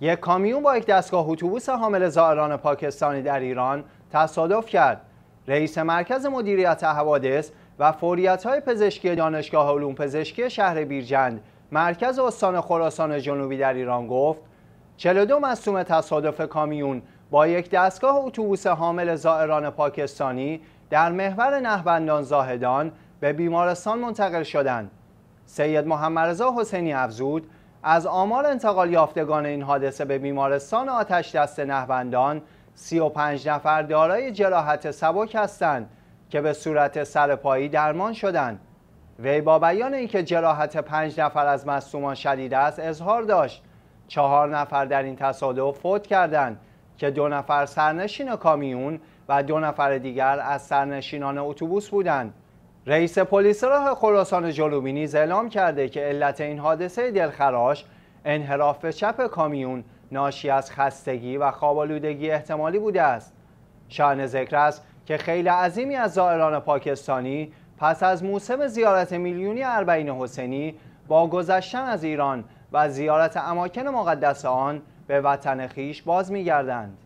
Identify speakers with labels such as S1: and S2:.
S1: یک کامیون با یک دستگاه اتوبوس حامل زائران پاکستانی در ایران تصادف کرد. رئیس مرکز مدیریت حوادث و های پزشکی دانشگاه علوم پزشکی شهر بیرجند مرکز استان خراسان جنوبی در ایران گفت 42 مصوم تصادف کامیون با یک دستگاه اتوبوس حامل زائران پاکستانی در محور نهبندان زاهدان به بیمارستان منتقل شدند. سید محمد رضا حسینی افزود از آمار انتقال یافتگان این حادثه به بیمارستان آتش دست نهوندان 35 نفر دارای جراحت سبک هستند که به صورت سرپایی درمان شدند. وی با بیان اینکه جراحت 5 نفر از مصومان شدید است اظهار داشت چهار نفر در این تصادف فوت کردند که دو نفر سرنشین کامیون و دو نفر دیگر از سرنشینان اتوبوس بودند رئیس پلیس راه خراسان جنوبی نیز اعلام کرده که علت این حادثه دلخراش انحراف به چپ کامیون ناشی از خستگی و خوابالودگی احتمالی بوده است شان ذکر است که خیلی عظیمی از زائران پاکستانی پس از موسم زیارت میلیونی اربعین حسینی با گذشتن از ایران و زیارت اماکن مقدس آن به وطن خیش باز می‌گردند